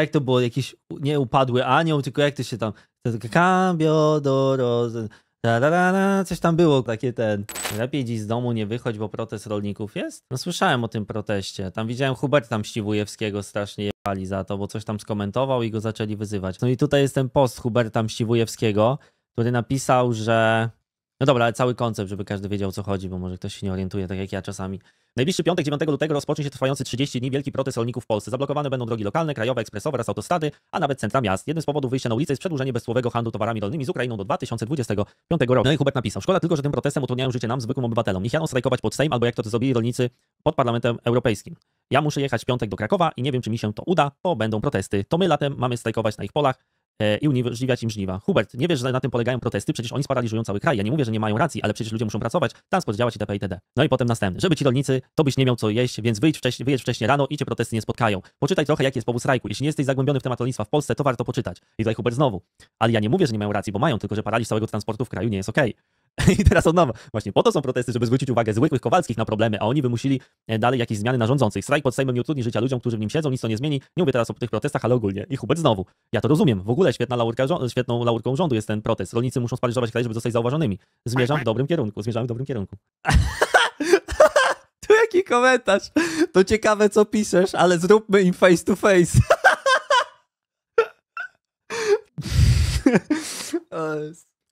jak to było, jakiś nie upadły anioł, tylko jak to się tam, cambio do coś tam było, takie ten, lepiej dziś z domu nie wychodź, bo protest rolników jest? No słyszałem o tym proteście, tam widziałem Huberta Mściwujewskiego strasznie jebali za to, bo coś tam skomentował i go zaczęli wyzywać. No i tutaj jest ten post Huberta Mściwujewskiego, który napisał, że no dobra, ale cały koncept, żeby każdy wiedział o co chodzi, bo może ktoś się nie orientuje, tak jak ja czasami. Najbliższy piątek, 9 lutego rozpocznie się trwający 30 dni wielki protest rolników w Polsce. Zablokowane będą drogi lokalne, krajowe, ekspresowe oraz autostrady, a nawet centra miast. Jednym z powodów wyjścia na ulicę jest przedłużenie bezcłowego handlu towarami rolnymi z Ukrainą do 2025 roku. No i Hubert napisał, szkoda tylko, że tym protestem utrudniają życie nam, zwykłym obywatelom. Niech jadą strajkować pod Sejm albo jak to, to zrobili rolnicy pod Parlamentem Europejskim. Ja muszę jechać w piątek do Krakowa i nie wiem, czy mi się to uda, bo będą protesty. To my latem mamy strajkować na ich polach, E, i uniemożliwiać im żniwa. Hubert, nie wiesz, że na tym polegają protesty? Przecież oni sparaliżują cały kraj. Ja nie mówię, że nie mają racji, ale przecież ludzie muszą pracować, transport działać itp. itd. No i potem następny. Żeby ci rolnicy, to byś nie miał co jeść, więc wyjdź wcześniej, wyjedź wcześniej rano i cię protesty nie spotkają. Poczytaj trochę, jaki jest powód strajku. Jeśli nie jesteś zagłębiony w temat rolnictwa w Polsce, to warto poczytać. I tutaj Hubert znowu. Ale ja nie mówię, że nie mają racji, bo mają, tylko że paraliż całego transportu w kraju nie jest okej. Okay. I teraz od nowa. Właśnie po to są protesty, żeby zwrócić uwagę zwykłych Kowalskich na problemy, a oni wymusili e, dalej jakieś zmiany na rządzących. Strajk pod Sejmem nie utrudni życia ludziom, którzy w nim siedzą, nic to nie zmieni. Nie mówię teraz o tych protestach, ale ogólnie. I Hubert znowu. Ja to rozumiem. W ogóle świetna laurka, świetną laurką rządu jest ten protest. Rolnicy muszą spaliżować kraj, żeby zostać zauważonymi. Zmierzam w dobrym kierunku. Zmierzam w dobrym kierunku. tu jaki komentarz. To ciekawe, co piszesz, ale zróbmy im face to face.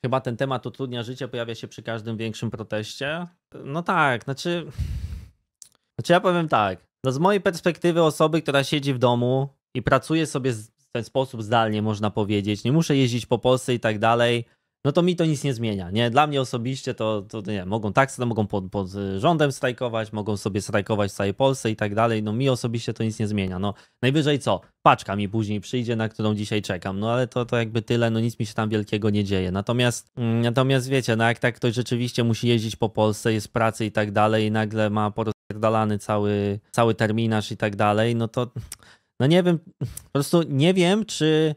Chyba ten temat utrudnia życie pojawia się przy każdym większym proteście. No tak, znaczy. Znaczy ja powiem tak. No z mojej perspektywy osoby, która siedzi w domu i pracuje sobie w ten sposób zdalnie, można powiedzieć, nie muszę jeździć po Polsce i tak dalej, no to mi to nic nie zmienia. Nie? Dla mnie osobiście to, to nie, mogą tak, mogą pod, pod rządem strajkować, mogą sobie strajkować w całej Polsce i tak dalej. No mi osobiście to nic nie zmienia. No najwyżej co? Paczka mi później przyjdzie, na którą dzisiaj czekam. No ale to, to jakby tyle, no nic mi się tam wielkiego nie dzieje. Natomiast, mm, natomiast wiecie, no jak tak ktoś rzeczywiście musi jeździć po Polsce, jest w pracy i tak dalej i nagle ma porozdalany cały, cały terminarz i tak dalej, no to no nie wiem, po prostu nie wiem, czy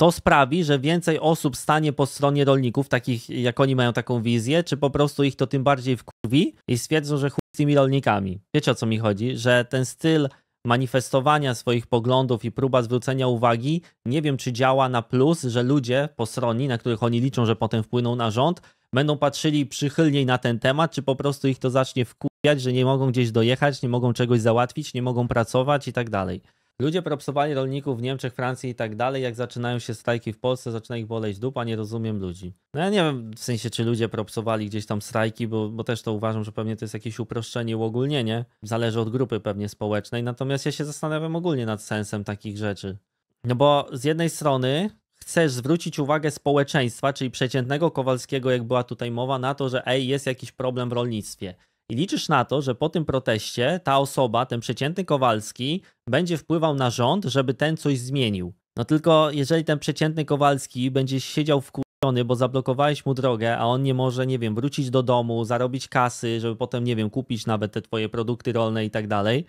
to sprawi, że więcej osób stanie po stronie rolników, takich jak oni mają taką wizję, czy po prostu ich to tym bardziej wkurwi i stwierdzą, że chuj z tymi rolnikami. Wiecie o co mi chodzi? Że ten styl manifestowania swoich poglądów i próba zwrócenia uwagi, nie wiem czy działa na plus, że ludzie po stronie, na których oni liczą, że potem wpłyną na rząd, będą patrzyli przychylniej na ten temat, czy po prostu ich to zacznie wkurwiać, że nie mogą gdzieś dojechać, nie mogą czegoś załatwić, nie mogą pracować i tak dalej. Ludzie propsowali rolników w Niemczech, Francji i tak dalej. Jak zaczynają się strajki w Polsce, zaczyna ich boleć dupa, nie rozumiem ludzi. No ja nie wiem w sensie, czy ludzie propsowali gdzieś tam strajki, bo, bo też to uważam, że pewnie to jest jakieś uproszczenie, uogólnienie. Zależy od grupy pewnie społecznej. Natomiast ja się zastanawiam ogólnie nad sensem takich rzeczy. No bo z jednej strony chcesz zwrócić uwagę społeczeństwa, czyli przeciętnego Kowalskiego, jak była tutaj mowa, na to, że ej, jest jakiś problem w rolnictwie. I liczysz na to, że po tym proteście ta osoba, ten przeciętny Kowalski, będzie wpływał na rząd, żeby ten coś zmienił. No tylko jeżeli ten przeciętny Kowalski będzie siedział w wkurwiony, bo zablokowałeś mu drogę, a on nie może, nie wiem, wrócić do domu, zarobić kasy, żeby potem, nie wiem, kupić nawet te twoje produkty rolne i tak dalej,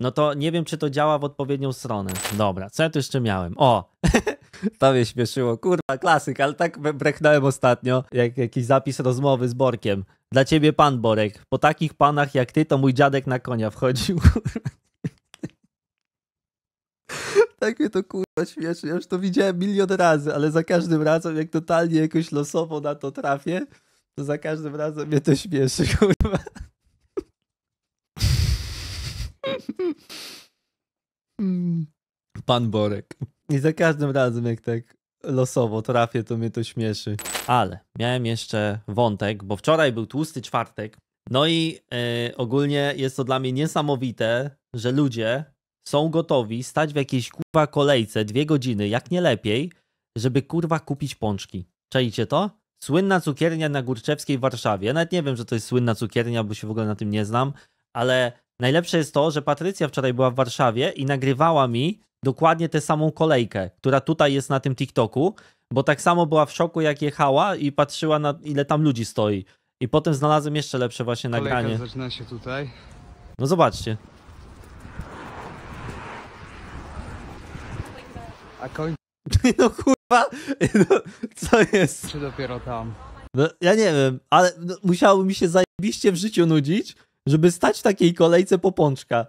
no to nie wiem, czy to działa w odpowiednią stronę. Dobra, co ja tu jeszcze miałem? O! To mnie śmieszyło. Kurwa, klasyk, ale tak brechnąłem ostatnio, jak jakiś zapis rozmowy z Borkiem. Dla ciebie pan Borek. Po takich panach jak ty, to mój dziadek na konia wchodził. tak mnie to kurwa śmieszy. Ja już to widziałem milion razy, ale za każdym razem, jak totalnie jakoś losowo na to trafię, to za każdym razem mnie to śmieszy, kurwa. Pan Borek. I za każdym razem, jak tak losowo trafię, to mnie to śmieszy. Ale miałem jeszcze wątek, bo wczoraj był tłusty czwartek. No i yy, ogólnie jest to dla mnie niesamowite, że ludzie są gotowi stać w jakiejś kurwa kolejce dwie godziny, jak nie lepiej, żeby kurwa kupić pączki. Czajcie to? Słynna cukiernia na Górczewskiej w Warszawie. Ja nawet nie wiem, że to jest słynna cukiernia, bo się w ogóle na tym nie znam, ale najlepsze jest to, że Patrycja wczoraj była w Warszawie i nagrywała mi dokładnie tę samą kolejkę, która tutaj jest na tym TikToku, bo tak samo była w szoku, jak jechała i patrzyła na ile tam ludzi stoi. I potem znalazłem jeszcze lepsze właśnie Kolejka nagranie. zaczyna się tutaj. No zobaczcie. A kończy No kurwa, no, co jest? dopiero tam. No, ja nie wiem, ale no, mi się zajebiście w życiu nudzić, żeby stać w takiej kolejce po pączka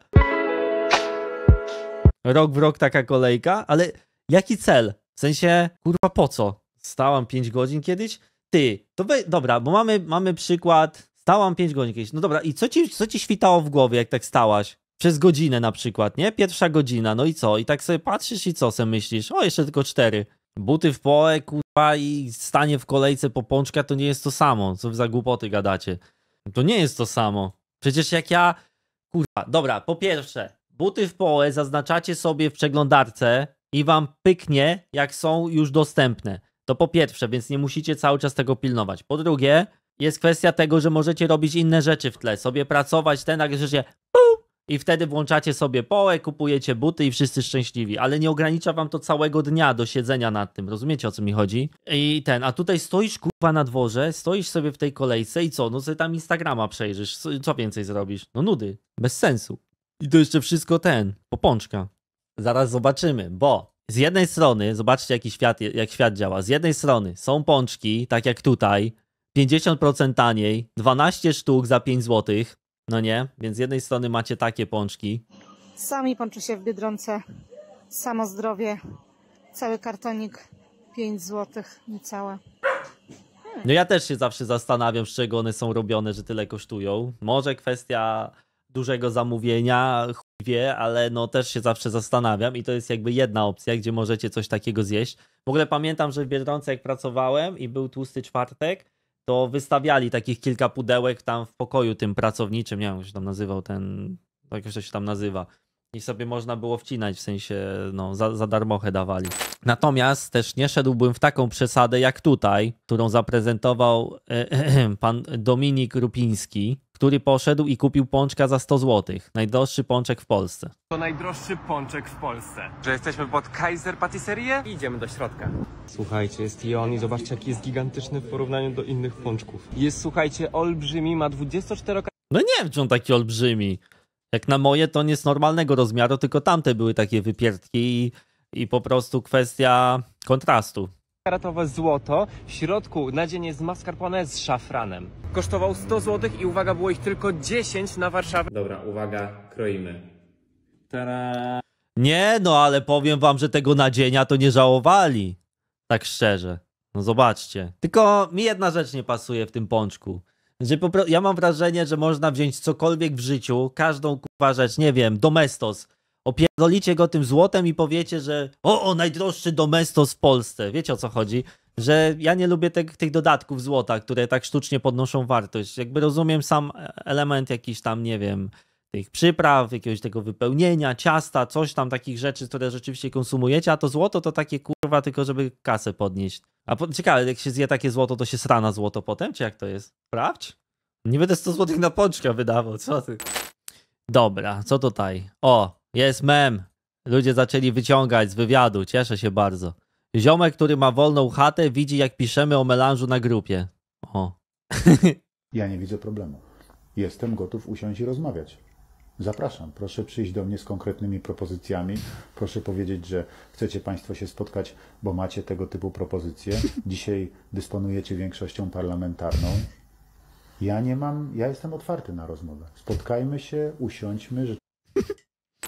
rok w rok taka kolejka, ale jaki cel? W sensie, kurwa, po co? Stałam 5 godzin kiedyś? Ty, to we, dobra, bo mamy, mamy przykład, stałam 5 godzin kiedyś. No dobra, i co ci, co ci świtało w głowie, jak tak stałaś? Przez godzinę na przykład, nie? Pierwsza godzina, no i co? I tak sobie patrzysz i co sobie myślisz? O, jeszcze tylko cztery. Buty w połę, kurwa, i stanie w kolejce po pączka to nie jest to samo. Co wy za głupoty gadacie? To nie jest to samo. Przecież jak ja... Kurwa, dobra, po pierwsze, buty w połę zaznaczacie sobie w przeglądarce i wam pyknie, jak są już dostępne. To po pierwsze, więc nie musicie cały czas tego pilnować. Po drugie, jest kwestia tego, że możecie robić inne rzeczy w tle, sobie pracować, ten agresycznie i wtedy włączacie sobie połę, kupujecie buty i wszyscy szczęśliwi, ale nie ogranicza wam to całego dnia do siedzenia nad tym, rozumiecie o co mi chodzi? I ten, a tutaj stoisz kurwa na dworze, stoisz sobie w tej kolejce i co, no sobie tam Instagrama przejrzysz, co więcej zrobisz? No nudy, bez sensu. I to jeszcze wszystko ten, popączka. Zaraz zobaczymy, bo z jednej strony, zobaczcie jaki świat, jak świat działa. Z jednej strony są pączki, tak jak tutaj, 50% taniej, 12 sztuk za 5 zł, no nie? Więc z jednej strony macie takie pączki. Sami się w Biedronce, samo zdrowie, cały kartonik 5 zł, niecałe. No ja też się zawsze zastanawiam, z czego one są robione, że tyle kosztują. Może kwestia dużego zamówienia, chuj wie, ale no też się zawsze zastanawiam i to jest jakby jedna opcja, gdzie możecie coś takiego zjeść. W ogóle pamiętam, że w Biedronce jak pracowałem i był tłusty czwartek, to wystawiali takich kilka pudełek tam w pokoju tym pracowniczym, nie wiem jak się tam nazywał ten, jak to się tam nazywa, i sobie można było wcinać, w sensie no, za, za darmochę dawali. Natomiast też nie szedłbym w taką przesadę jak tutaj, którą zaprezentował e, e, pan Dominik Rupiński, który poszedł i kupił pączka za 100 zł. Najdroższy pączek w Polsce. To najdroższy pączek w Polsce. Że jesteśmy pod Kaiser Patisserie? Idziemy do środka. Słuchajcie, jest on i zobaczcie jaki jest gigantyczny w porównaniu do innych pączków. Jest, słuchajcie, olbrzymi, ma 24 No nie wiem, czy on taki olbrzymi. Jak na moje, to nie jest normalnego rozmiaru, tylko tamte były takie wypierdki i, i po prostu kwestia kontrastu karatowe złoto. W środku na dzień jest mascarpone z szafranem. Kosztował 100 zł i uwaga, było ich tylko 10 na Warszawę. Dobra, uwaga, kroimy. Tada! Nie, no ale powiem wam, że tego nadzienia to nie żałowali. Tak szczerze. No zobaczcie. Tylko mi jedna rzecz nie pasuje w tym pączku. Że po ja mam wrażenie, że można wziąć cokolwiek w życiu, każdą kupa rzecz, nie wiem, domestos. Opierdolicie go tym złotem i powiecie, że o, o najdroższy domestos w Polsce. Wiecie o co chodzi? Że ja nie lubię te, tych dodatków złota, które tak sztucznie podnoszą wartość. Jakby rozumiem sam e, element jakiś tam, nie wiem, tych przypraw, jakiegoś tego wypełnienia, ciasta, coś tam, takich rzeczy, które rzeczywiście konsumujecie, a to złoto to takie kurwa, tylko żeby kasę podnieść. A po, ciekawe, jak się zje takie złoto, to się srana złoto potem, czy jak to jest? Sprawdź. Nie będę 100 złotych na pączka wydawał, co ty? Dobra, co tutaj? O, jest mem. Ludzie zaczęli wyciągać z wywiadu, cieszę się bardzo. Ziomek, który ma wolną chatę, widzi jak piszemy o melanżu na grupie. O. Ja nie widzę problemu. Jestem gotów usiąść i rozmawiać. Zapraszam, proszę przyjść do mnie z konkretnymi propozycjami. Proszę powiedzieć, że chcecie Państwo się spotkać, bo macie tego typu propozycje. Dzisiaj dysponujecie większością parlamentarną. Ja nie mam, ja jestem otwarty na rozmowę. Spotkajmy się, usiądźmy. Że...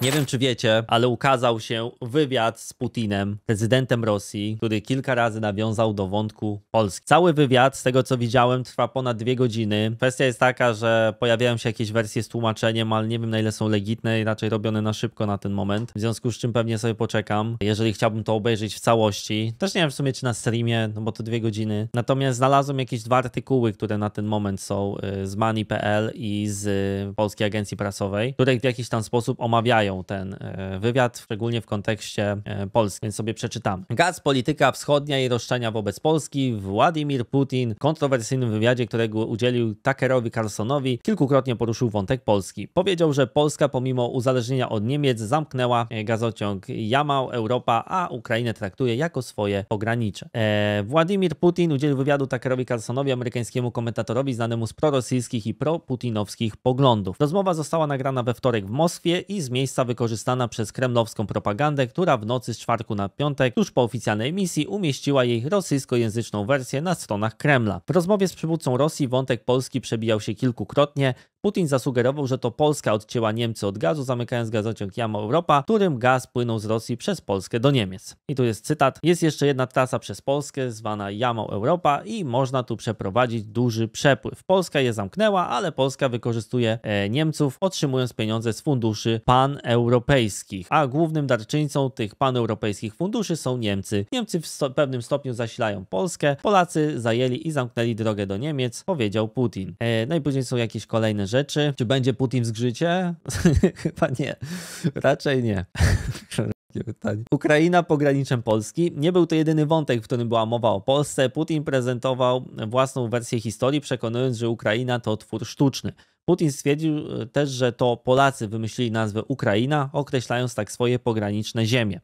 Nie wiem, czy wiecie, ale ukazał się wywiad z Putinem, prezydentem Rosji, który kilka razy nawiązał do wątku Polski. Cały wywiad, z tego co widziałem, trwa ponad dwie godziny. Kwestia jest taka, że pojawiają się jakieś wersje z tłumaczeniem, ale nie wiem na ile są legitne i raczej robione na szybko na ten moment. W związku z czym pewnie sobie poczekam, jeżeli chciałbym to obejrzeć w całości. Też nie wiem w sumie, czy na streamie, no bo to dwie godziny. Natomiast znalazłem jakieś dwa artykuły, które na ten moment są y, z Mani.pl i z Polskiej Agencji Prasowej, które w jakiś tam sposób omawiają czytają ten e, wywiad, szczególnie w kontekście e, Polski, więc sobie przeczytamy. Gaz, polityka wschodnia i roszczenia wobec Polski. Władimir Putin w kontrowersyjnym wywiadzie, którego udzielił Tuckerowi Carlsonowi, kilkukrotnie poruszył wątek Polski. Powiedział, że Polska pomimo uzależnienia od Niemiec zamknęła e, gazociąg Jamał, Europa, a Ukrainę traktuje jako swoje pogranicze. Eee, Władimir Putin udzielił wywiadu Tuckerowi Carlsonowi, amerykańskiemu komentatorowi znanemu z prorosyjskich i proputinowskich poglądów. Rozmowa została nagrana we wtorek w Moskwie i z miejsca została wykorzystana przez kremlowską propagandę, która w nocy z czwartku na piątek, tuż po oficjalnej misji, umieściła jej rosyjskojęzyczną wersję na stronach Kremla. W rozmowie z przywódcą Rosji wątek Polski przebijał się kilkukrotnie, Putin zasugerował, że to Polska odcięła Niemcy od gazu, zamykając gazociąg Jama Europa, którym gaz płynął z Rosji przez Polskę do Niemiec. I tu jest cytat. Jest jeszcze jedna trasa przez Polskę, zwana Jama Europa i można tu przeprowadzić duży przepływ. Polska je zamknęła, ale Polska wykorzystuje e, Niemców, otrzymując pieniądze z funduszy paneuropejskich, a głównym darczyńcą tych paneuropejskich funduszy są Niemcy. Niemcy w sto pewnym stopniu zasilają Polskę, Polacy zajęli i zamknęli drogę do Niemiec, powiedział Putin. E, no i później są jakieś kolejne rzeczy. Czy będzie Putin w zgrzycie? Chyba nie. Raczej nie. Ukraina pograniczem Polski. Nie był to jedyny wątek, w którym była mowa o Polsce. Putin prezentował własną wersję historii, przekonując, że Ukraina to twór sztuczny. Putin stwierdził e, też, że to Polacy wymyślili nazwę Ukraina, określając tak swoje pograniczne ziemie.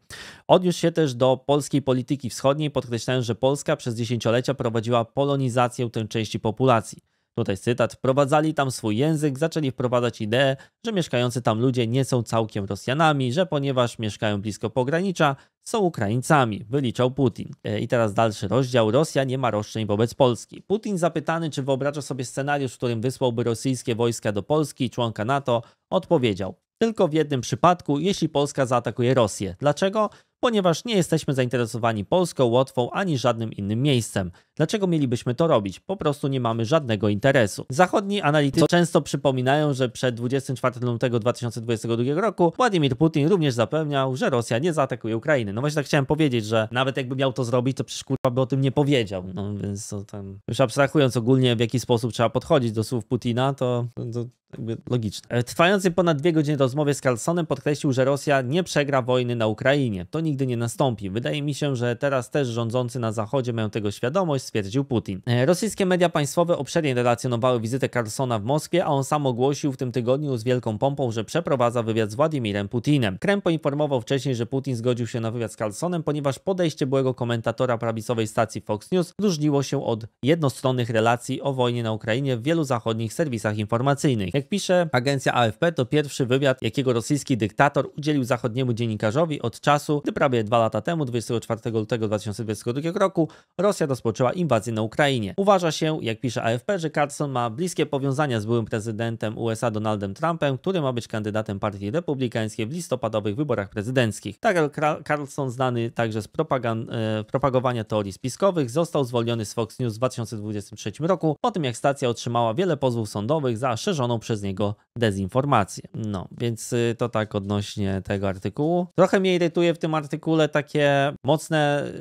Odniósł się też do polskiej polityki wschodniej, podkreślając, że Polska przez dziesięciolecia prowadziła polonizację tej części populacji. Tutaj cytat. Wprowadzali tam swój język, zaczęli wprowadzać ideę, że mieszkający tam ludzie nie są całkiem Rosjanami, że ponieważ mieszkają blisko pogranicza, są Ukraińcami, wyliczał Putin. E, I teraz dalszy rozdział. Rosja nie ma roszczeń wobec Polski. Putin zapytany, czy wyobraża sobie scenariusz, w którym wysłałby rosyjskie wojska do Polski, członka NATO, odpowiedział. Tylko w jednym przypadku, jeśli Polska zaatakuje Rosję. Dlaczego? Ponieważ nie jesteśmy zainteresowani Polską, Łotwą ani żadnym innym miejscem. Dlaczego mielibyśmy to robić? Po prostu nie mamy żadnego interesu. Zachodni analitycy często przypominają, że przed 24 lutego 2022 roku Władimir Putin również zapewniał, że Rosja nie zaatakuje Ukrainy. No właśnie tak chciałem powiedzieć, że nawet jakby miał to zrobić, to przecież kurwa by o tym nie powiedział. No więc to tam, już abstrahując ogólnie w jaki sposób trzeba podchodzić do słów Putina, to, to jakby logiczne. E, Trwający ponad dwie godziny rozmowie z Carlsonem podkreślił, że Rosja nie przegra wojny na Ukrainie. To nigdy nie nastąpi. Wydaje mi się, że teraz też rządzący na Zachodzie mają tego świadomość, stwierdził Putin. E, rosyjskie media państwowe obszernie relacjonowały wizytę Carlsona w Moskwie, a on sam ogłosił w tym tygodniu z wielką pompą, że przeprowadza wywiad z Władimirem Putinem. Kreml poinformował wcześniej, że Putin zgodził się na wywiad z Carlsonem, ponieważ podejście byłego komentatora prawicowej stacji Fox News różniło się od jednostronnych relacji o wojnie na Ukrainie w wielu zachodnich serwisach informacyjnych. Jak pisze agencja AFP, to pierwszy wywiad, jakiego rosyjski dyktator udzielił zachodniemu dziennikarzowi od czasu, gdy prawie dwa lata temu, 24 lutego 2022 roku, Rosja rozpoczęła inwazję na Ukrainie. Uważa się, jak pisze AFP, że Carson ma bliskie powiązania z byłym prezydentem USA Donaldem Trumpem, który ma być kandydatem partii republikańskiej w listopadowych wyborach prezydenckich. Tucker Carlson, znany także z e, propagowania teorii spiskowych, został zwolniony z Fox News w 2023 roku, po tym jak stacja otrzymała wiele pozwów sądowych za szerzoną przez niego dezinformację. No, więc y, to tak odnośnie tego artykułu. Trochę mnie irytuje w tym artykule takie mocne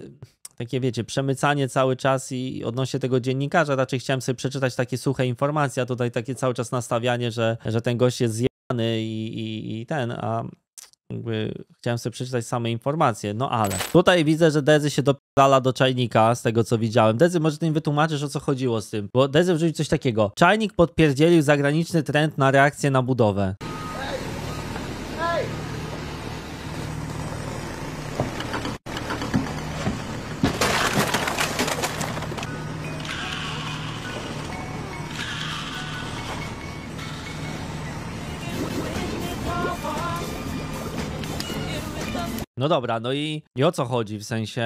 takie wiecie, przemycanie cały czas i odnośnie tego dziennikarza raczej chciałem sobie przeczytać takie suche informacje, a tutaj takie cały czas nastawianie, że, że ten gość jest zjebany i, i, i ten, a chciałem sobie przeczytać same informacje, no ale tutaj widzę, że Dezy się dopierdala do czajnika z tego co widziałem. Dezy, może ty mi wytłumaczysz o co chodziło z tym, bo Dezy wrzucił coś takiego. Czajnik podpierdzielił zagraniczny trend na reakcję na budowę. No dobra, no i, i o co chodzi? W sensie,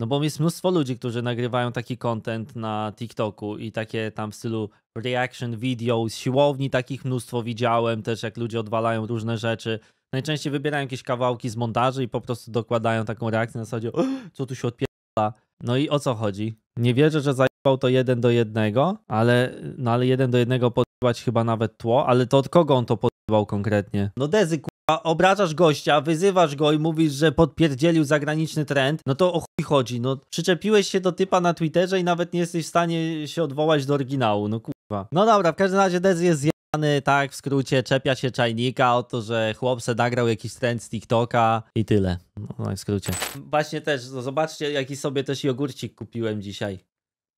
no bo jest mnóstwo ludzi, którzy nagrywają taki content na TikToku i takie tam w stylu reaction video z siłowni, takich mnóstwo widziałem też, jak ludzie odwalają różne rzeczy. Najczęściej wybierają jakieś kawałki z montaży i po prostu dokładają taką reakcję na zasadzie, co tu się odpierdala. No i o co chodzi? Nie wierzę, że zajebał to jeden do jednego, ale, no ale jeden do jednego podjebać chyba nawet tło, ale to od kogo on to podjebał konkretnie? No dezyku obrażasz gościa, wyzywasz go i mówisz, że podpierdzielił zagraniczny trend, no to o chuj chodzi, no przyczepiłeś się do typa na Twitterze i nawet nie jesteś w stanie się odwołać do oryginału, no kurwa. No dobra, w każdym razie Dez jest zjany, tak, w skrócie, czepia się czajnika o to, że chłop se nagrał jakiś trend z TikToka i tyle, no w skrócie. Właśnie też, no zobaczcie jaki sobie też jogurcik kupiłem dzisiaj.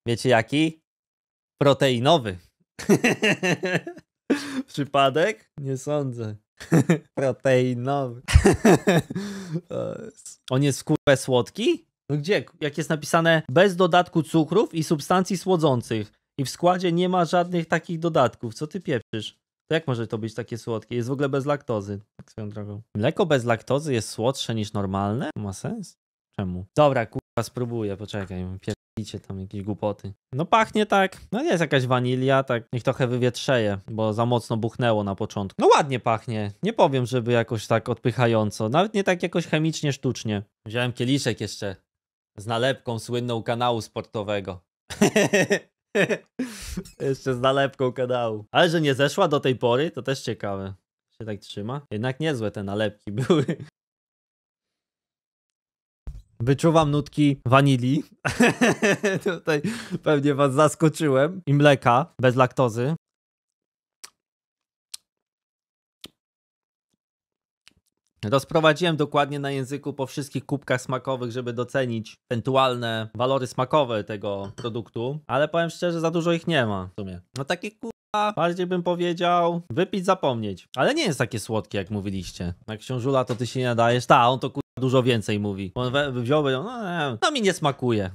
Wiecie jaki? Proteinowy. Przypadek? Nie sądzę. Proteinowy. On jest kurwa słodki? No gdzie? Jak jest napisane bez dodatku cukrów i substancji słodzących i w składzie nie ma żadnych takich dodatków. Co ty pieprzysz? To jak może to być takie słodkie? Jest w ogóle bez laktozy. Tak swoją drogą. Mleko bez laktozy jest słodsze niż normalne? Ma sens? Czemu? Dobra, kurwa, spróbuję, poczekaj. Pier picie tam jakieś głupoty. No pachnie tak, no nie jest jakaś wanilia, tak niech trochę wywietrzeje, bo za mocno buchnęło na początku. No ładnie pachnie, nie powiem, żeby jakoś tak odpychająco, nawet nie tak jakoś chemicznie, sztucznie. Wziąłem kieliszek jeszcze z nalepką słynną kanału sportowego. jeszcze z nalepką kanału. Ale że nie zeszła do tej pory, to też ciekawe. Się tak trzyma. Jednak niezłe te nalepki były. Wyczuwam nutki wanilii. Tutaj pewnie was zaskoczyłem. I mleka bez laktozy. Rozprowadziłem dokładnie na języku po wszystkich kubkach smakowych, żeby docenić ewentualne walory smakowe tego produktu, ale powiem szczerze, za dużo ich nie ma w sumie. No takie kurwa, bardziej bym powiedział wypić, zapomnieć. Ale nie jest takie słodkie, jak mówiliście. Jak książula, to ty się nie nadajesz. Ta, on to kurwa dużo więcej mówi. On wziął, no, no, no, mi nie smakuje.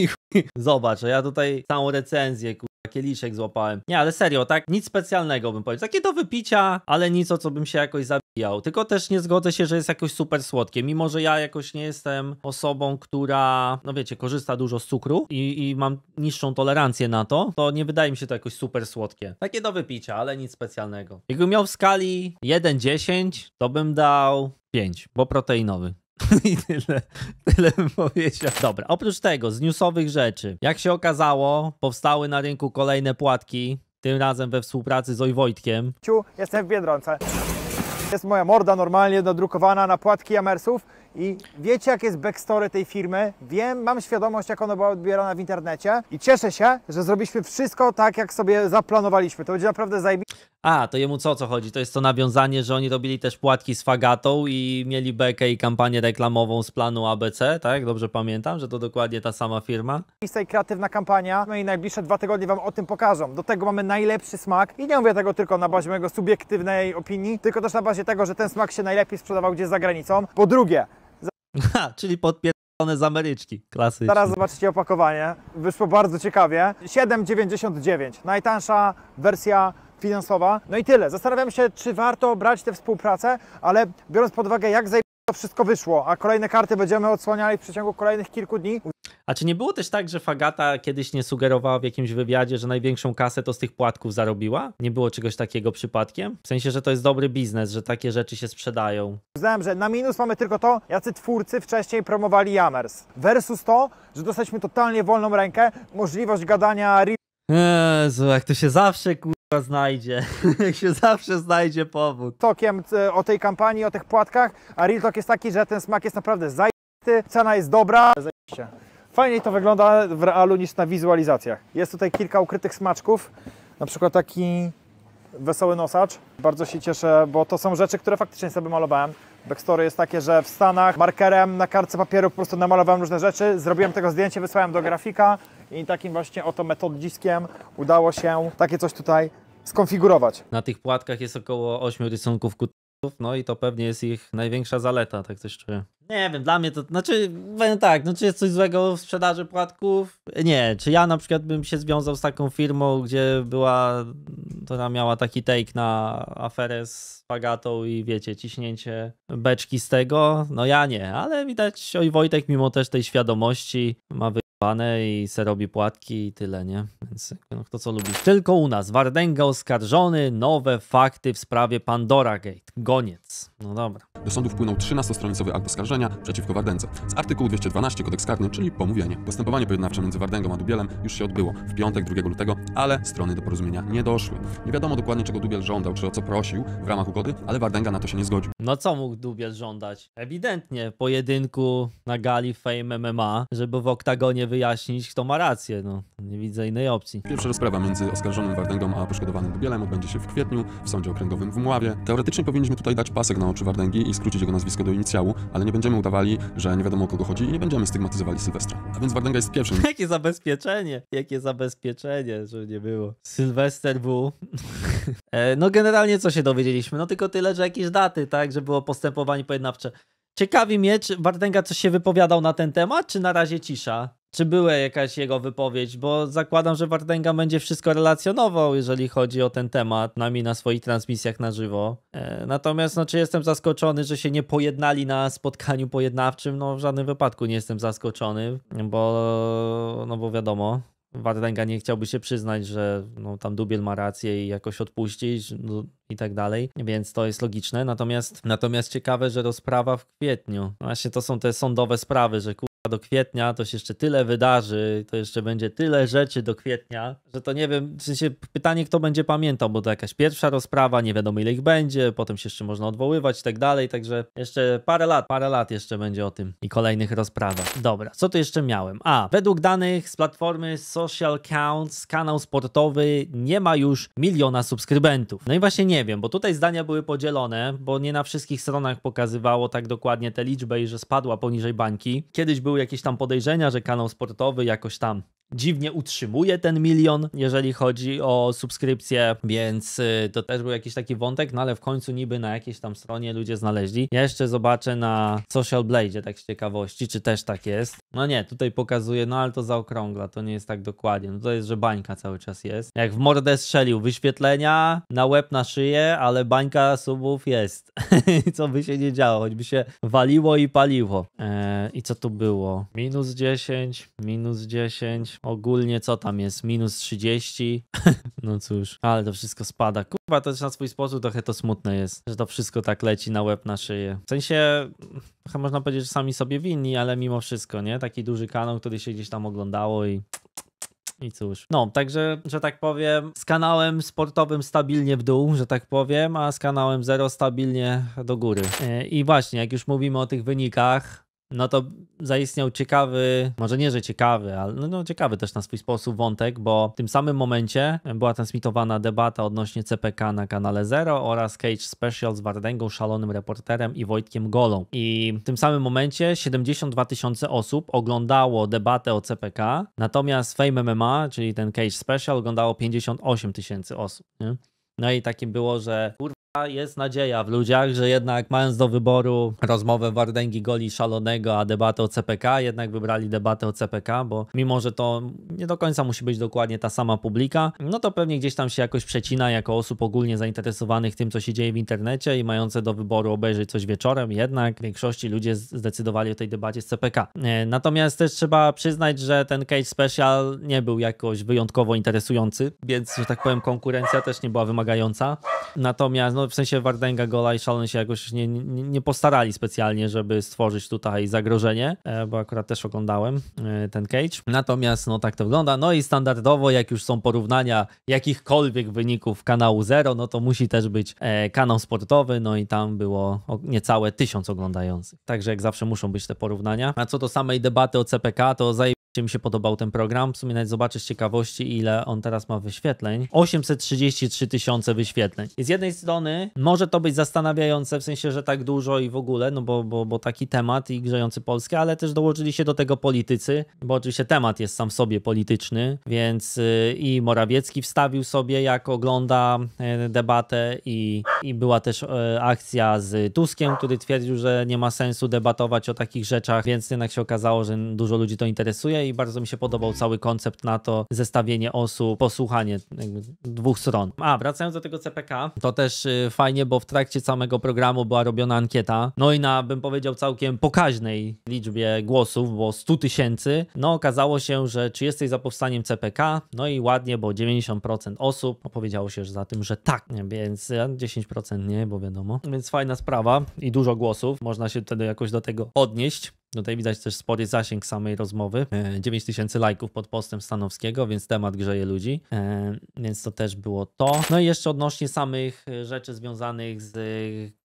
Zobacz, ja tutaj całą recenzję, kieliszek złapałem. Nie, ale serio, tak? Nic specjalnego bym powiedział. Takie do wypicia, ale nic o co bym się jakoś zabijał tylko też nie zgodzę się, że jest jakoś super słodkie. Mimo, że ja jakoś nie jestem osobą, która, no wiecie, korzysta dużo z cukru i, i mam niższą tolerancję na to, to nie wydaje mi się to jakoś super słodkie. Takie do wypicia, ale nic specjalnego. Jakbym miał w skali 1-10, to bym dał 5, bo proteinowy. I tyle, tyle bym powiedział. Dobra, oprócz tego, z newsowych rzeczy. Jak się okazało, powstały na rynku kolejne płatki, tym razem we współpracy z Ojwojtkiem. Ciu, jestem w Biedronce. Jest moja morda normalnie nadrukowana na płatki jamersów i wiecie, jak jest backstory tej firmy. Wiem, mam świadomość, jak ona była odbierana w internecie. I cieszę się, że zrobiliśmy wszystko tak, jak sobie zaplanowaliśmy. To będzie naprawdę zajebiste. A, to jemu co co chodzi? To jest to nawiązanie, że oni robili też płatki z fagatą i mieli bekę i kampanię reklamową z planu ABC, tak? Dobrze pamiętam, że to dokładnie ta sama firma. Miejsce i kreatywna kampania. No i najbliższe dwa tygodnie Wam o tym pokażą. Do tego mamy najlepszy smak i nie mówię tego tylko na bazie mojego subiektywnej opinii, tylko też na bazie tego, że ten smak się najlepiej sprzedawał gdzieś za granicą. Po drugie, Ha, czyli podpierdolone z Ameryczki, klasycznie. Teraz zobaczycie opakowanie, wyszło bardzo ciekawie. 7,99, najtańsza wersja finansowa. No i tyle. Zastanawiam się, czy warto brać tę współpracę, ale biorąc pod uwagę, jak zaj to wszystko wyszło, a kolejne karty będziemy odsłaniali w przeciągu kolejnych kilku dni. A czy nie było też tak, że Fagata kiedyś nie sugerowała w jakimś wywiadzie, że największą kasę to z tych płatków zarobiła? Nie było czegoś takiego przypadkiem? W sensie, że to jest dobry biznes, że takie rzeczy się sprzedają. Uznałem, że na minus mamy tylko to, jacy twórcy wcześniej promowali Jammers. Versus to, że dostaliśmy totalnie wolną rękę, możliwość gadania... Jezu, jak to się zawsze kurwa znajdzie. jak się zawsze znajdzie powód. Tokiem o tej kampanii, o tych płatkach, a real talk jest taki, że ten smak jest naprawdę zajęty, cena jest dobra. Zajebiście. Fajniej to wygląda w realu niż na wizualizacjach. Jest tutaj kilka ukrytych smaczków, na przykład taki wesoły nosacz. Bardzo się cieszę, bo to są rzeczy, które faktycznie sobie malowałem. Backstory jest takie, że w Stanach markerem na kartce papieru po prostu namalowałem różne rzeczy, zrobiłem tego zdjęcie, wysłałem do grafika i takim właśnie oto metodziskiem udało się takie coś tutaj skonfigurować. Na tych płatkach jest około 8 rysunków kutów, no i to pewnie jest ich największa zaleta, tak coś czuję. Nie wiem, dla mnie to, znaczy, powiem tak, no czy jest coś złego w sprzedaży płatków? Nie, czy ja na przykład bym się związał z taką firmą, gdzie była, to ona miała taki take na aferę z fagatą i wiecie, ciśnięcie beczki z tego? No ja nie, ale widać, oj Wojtek, mimo też tej świadomości, ma wy Pane i se robi płatki i tyle, nie? Więc no, kto co lubi. Tylko u nas. Wardęga oskarżony, nowe fakty w sprawie Pandora Gate. Goniec. No dobra. Do sądu wpłynął 13-stronicowy akt oskarżenia przeciwko Wardędze. Z artykułu 212 kodeks karny, czyli pomówienie. Postępowanie pojednawcze między Wardęgą a Dubielem już się odbyło w piątek 2 lutego, ale strony do porozumienia nie doszły. Nie wiadomo dokładnie czego Dubiel żądał, czy o co prosił w ramach ugody, ale Wardęga na to się nie zgodził. No co mógł Dubiel żądać? Ewidentnie pojedynku na gali Fame MMA, żeby w oktagonie wyjaśnić, kto ma rację. No, nie widzę innej opcji. Pierwsza rozprawa między oskarżonym Wardęgą a poszkodowanym Dubielem odbędzie się w kwietniu w Sądzie Okręgowym w Mławie. Teoretycznie powinniśmy tutaj dać pasek na oczy Wardęgi i skrócić jego nazwisko do inicjału, ale nie będziemy udawali, że nie wiadomo o kogo chodzi i nie będziemy stygmatyzowali Sylwestra. A więc Wardęga jest pierwszym. Jakie zabezpieczenie, jakie zabezpieczenie, żeby nie było. Sylwester był... E, no generalnie co się dowiedzieliśmy? No tylko tyle, że jakieś daty, tak, że było postępowanie pojednawcze. Ciekawi mnie, czy Bartenga coś się wypowiadał na ten temat, czy na razie cisza? czy była jakaś jego wypowiedź, bo zakładam, że Wardęga będzie wszystko relacjonował, jeżeli chodzi o ten temat, nami na swoich transmisjach na żywo. E, natomiast no, czy jestem zaskoczony, że się nie pojednali na spotkaniu pojednawczym? No w żadnym wypadku nie jestem zaskoczony, bo, no, bo wiadomo, Wardęga nie chciałby się przyznać, że no, tam Dubiel ma rację i jakoś odpuścić no, i tak dalej, więc to jest logiczne. Natomiast, natomiast ciekawe, że rozprawa w kwietniu. Właśnie to są te sądowe sprawy, że do kwietnia, to się jeszcze tyle wydarzy, to jeszcze będzie tyle rzeczy do kwietnia, że to nie wiem, w sensie pytanie, kto będzie pamiętał, bo to jakaś pierwsza rozprawa, nie wiadomo ile ich będzie, potem się jeszcze można odwoływać i tak dalej, także jeszcze parę lat, parę lat jeszcze będzie o tym i kolejnych rozprawach. Dobra, co tu jeszcze miałem? A, według danych z platformy Social Counts kanał sportowy nie ma już miliona subskrybentów. No i właśnie nie wiem, bo tutaj zdania były podzielone, bo nie na wszystkich stronach pokazywało tak dokładnie tę liczbę i że spadła poniżej bańki. Kiedyś były jakieś tam podejrzenia, że kanał sportowy jakoś tam dziwnie utrzymuje ten milion, jeżeli chodzi o subskrypcję, więc y, to też był jakiś taki wątek, no ale w końcu niby na jakiejś tam stronie ludzie znaleźli. Ja jeszcze zobaczę na Social Blade, tak z ciekawości, czy też tak jest. No nie, tutaj pokazuje, no ale to zaokrągla, to nie jest tak dokładnie. No to jest, że bańka cały czas jest. Jak w mordę strzelił, wyświetlenia na łeb, na szyję, ale bańka subów jest. co by się nie działo, choćby się waliło i paliło. Eee, I co tu było? Minus 10, minus 10, Ogólnie co tam jest? Minus 30. no cóż, ale to wszystko spada. Kurwa, to też na swój sposób trochę to smutne jest, że to wszystko tak leci na łeb, na szyję. W sensie, trochę można powiedzieć, że sami sobie winni, ale mimo wszystko, nie? Taki duży kanał, który się gdzieś tam oglądało i i cóż. No, także, że tak powiem, z kanałem sportowym stabilnie w dół, że tak powiem, a z kanałem zero stabilnie do góry. E, I właśnie, jak już mówimy o tych wynikach, no to zaistniał ciekawy, może nie, że ciekawy, ale no, no, ciekawy też na swój sposób wątek, bo w tym samym momencie była transmitowana debata odnośnie CPK na kanale Zero oraz Cage Special z Wardęgą, Szalonym Reporterem i Wojtkiem Golą. I w tym samym momencie 72 tysiące osób oglądało debatę o CPK, natomiast Fame MMA, czyli ten Cage Special, oglądało 58 tysięcy osób. Nie? No i takie było, że kurwa, jest nadzieja w ludziach, że jednak mając do wyboru rozmowę Wardęgi Goli Szalonego, a debatę o CPK, jednak wybrali debatę o CPK, bo mimo, że to nie do końca musi być dokładnie ta sama publika, no to pewnie gdzieś tam się jakoś przecina jako osób ogólnie zainteresowanych tym, co się dzieje w internecie i mające do wyboru obejrzeć coś wieczorem, jednak w większości ludzie zdecydowali o tej debacie z CPK. E, natomiast też trzeba przyznać, że ten Cage Special nie był jakoś wyjątkowo interesujący, więc, że tak powiem, konkurencja też nie była wymagająca. Natomiast no w sensie Wardęga, Gola i Szalon się jakoś nie, nie, nie, postarali specjalnie, żeby stworzyć tutaj zagrożenie, e, bo akurat też oglądałem e, ten cage. Natomiast no tak to wygląda. No i standardowo, jak już są porównania jakichkolwiek wyników kanału Zero, no to musi też być e, kanał sportowy, no i tam było niecałe tysiąc oglądających. Także jak zawsze muszą być te porównania. A co do samej debaty o CPK, to zaj czy mi się podobał ten program. W sumie nawet z ciekawości, ile on teraz ma wyświetleń. 833 tysiące wyświetleń. I z jednej strony może to być zastanawiające, w sensie, że tak dużo i w ogóle, no bo, bo, bo taki temat i grzejący Polskę, ale też dołożyli się do tego politycy, bo oczywiście temat jest sam w sobie polityczny, więc y, i Morawiecki wstawił sobie, jak ogląda y, debatę i, i była też y, akcja z Tuskiem, który twierdził, że nie ma sensu debatować o takich rzeczach, więc jednak się okazało, że dużo ludzi to interesuje i bardzo mi się podobał cały koncept na to zestawienie osób, posłuchanie dwóch stron. A, wracając do tego CPK, to też y, fajnie, bo w trakcie samego programu była robiona ankieta, no i na, bym powiedział, całkiem pokaźnej liczbie głosów, bo 100 tysięcy, no okazało się, że czy jesteś za powstaniem CPK, no i ładnie, bo 90% osób opowiedziało no, się że za tym, że tak, więc 10% e, nie, bo wiadomo, więc fajna sprawa i dużo głosów, można się wtedy jakoś do tego odnieść. Tutaj widać też spory zasięg samej rozmowy. 9000 e, tysięcy lajków pod postem Stanowskiego, więc temat grzeje ludzi. E, więc to też było to. No i jeszcze odnośnie samych e, rzeczy związanych z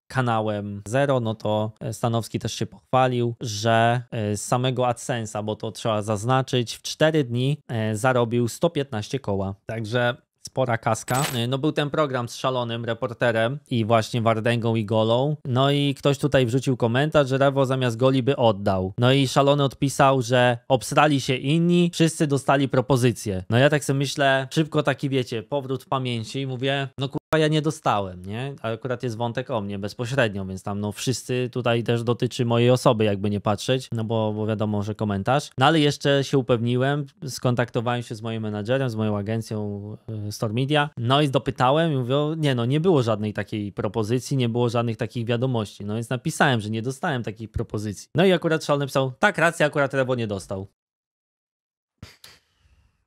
kanałem Zero, no to Stanowski też się pochwalił, że z samego AdSense'a, bo to trzeba zaznaczyć, w 4 dni zarobił 115 koła. Także spora kaska. Y, no był ten program z szalonym reporterem i właśnie Wardęgą i Golą. No i ktoś tutaj wrzucił komentarz, że Rewo zamiast Goli by oddał. No i szalony odpisał, że obstrali się inni, wszyscy dostali propozycję. No ja tak sobie myślę, szybko taki wiecie, powrót w pamięci i mówię, no kur ja nie dostałem, nie? A akurat jest wątek o mnie bezpośrednio, więc tam no wszyscy tutaj też dotyczy mojej osoby, jakby nie patrzeć, no bo, bo wiadomo, że komentarz. No ale jeszcze się upewniłem, skontaktowałem się z moim menadżerem, z moją agencją, y, Store Media. No i dopytałem i mówią, nie no, nie było żadnej takiej propozycji, nie było żadnych takich wiadomości. No więc napisałem, że nie dostałem takich propozycji. No i akurat Szal napisał, tak, racja, akurat Rebo nie dostał.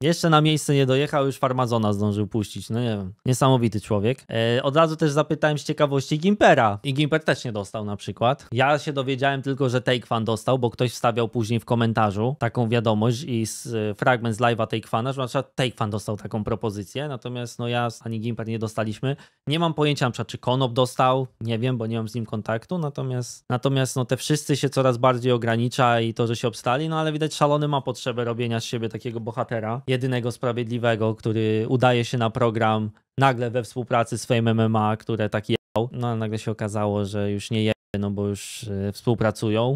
Jeszcze na miejsce nie dojechał, już Farmazona zdążył puścić. No nie wiem, niesamowity człowiek. E, od razu też zapytałem z ciekawości Gimpera. I Gimper też nie dostał na przykład. Ja się dowiedziałem tylko, że Take Fan dostał, bo ktoś wstawiał później w komentarzu taką wiadomość i z, e, fragment z live'a Take Fana, że na przykład Take Fan dostał taką propozycję, natomiast no ja ani Gimper nie dostaliśmy. Nie mam pojęcia na przykład, czy Konop dostał, nie wiem, bo nie mam z nim kontaktu, natomiast, natomiast no te wszyscy się coraz bardziej ogranicza i to, że się obstali, no ale widać szalony ma potrzebę robienia z siebie takiego bohatera jedynego sprawiedliwego, który udaje się na program nagle we współpracy z Fame MMA, które tak jechał. No a nagle się okazało, że już nie je, no bo już e, współpracują.